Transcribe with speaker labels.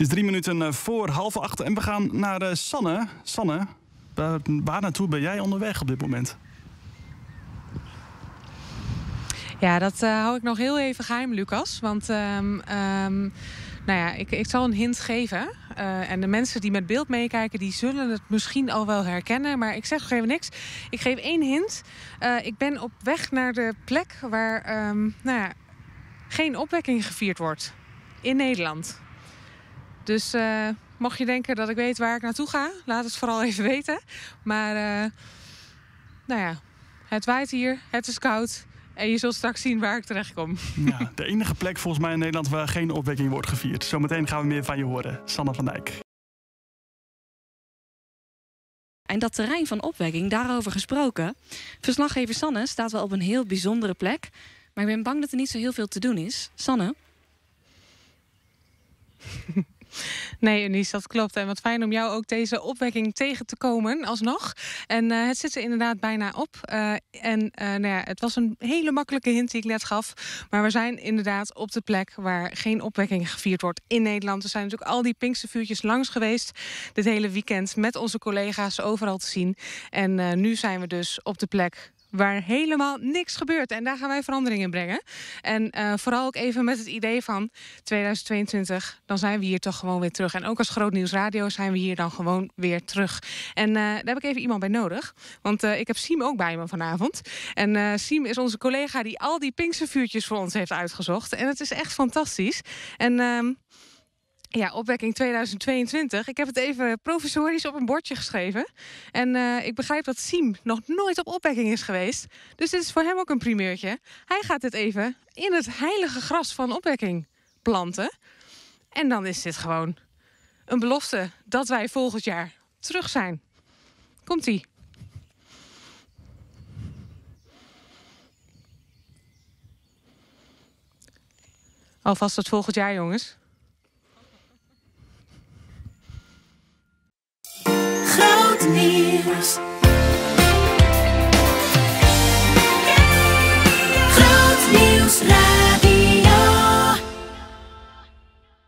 Speaker 1: Het is drie minuten eh, voor half acht en we gaan naar eh, Sanne. Sanne, waar, naartoe ben jij onderweg op dit moment?
Speaker 2: Ja, dat eh, hou ik nog heel even geheim, Lucas. Want ehm, ehm, nou ja, ik, ik zal een hint geven. en de mensen die met beeld meekijken, die zullen het misschien al wel herkennen. Maar ik zeg nog even niks. Ik geef één hint. ik ben op weg naar de plek waar ehm, nou ja, geen opwekking gevierd wordt. In Nederland. Dus uh, mocht je denken dat ik weet waar ik naartoe ga, laat het vooral even weten. Maar eh, nou ja, het waait hier, het is koud. En je zult straks zien waar ik terecht kom.
Speaker 1: Ja, de enige plek volgens mij in Nederland waar geen opwekking wordt gevierd. Zometeen gaan we meer van je horen. Sanne van Dijk.
Speaker 2: En dat terrein van opwekking, daarover gesproken. Verslaggever Sanne staat wel op een heel bijzondere plek. Maar ik ben bang dat er niet zo heel veel te doen is. Sanne? Nee, Eunice, dat klopt. En wat fijn om jou ook deze opwekking tegen te komen alsnog. En eh, het zit er inderdaad bijna op. Eh, en eh, nou ja, het was een hele makkelijke hint die ik net gaf. Maar we zijn inderdaad op de plek waar geen opwekking gevierd wordt in Nederland. Er zijn natuurlijk al die pinkse vuurtjes langs geweest dit hele weekend met onze collega's overal te zien. En nu zijn we dus op de plek waar helemaal niks gebeurt. En daar gaan wij verandering in brengen. En eh, vooral ook even met het idee van 2022, dan zijn we hier toch gewoon weer terug. En ook als Groot Nieuws Radio zijn we hier dan gewoon weer terug. En eh, daar heb ik even iemand bij nodig. Want eh, ik heb Siem ook bij me vanavond. En Siem is onze collega die al die Pinkse vuurtjes voor ons heeft uitgezocht. En het is echt fantastisch. En ehm, ja, opwekking 2022. Ik heb het even provisorisch op een bordje geschreven. En eh, ik begrijp dat Siem nog nooit op opwekking is geweest. Dus dit is voor hem ook een primeurtje. Hij gaat dit even in het heilige gras van opwekking planten. En dan is dit gewoon een belofte dat wij volgend jaar terug zijn. Komt-ie. Alvast tot volgend jaar, jongens.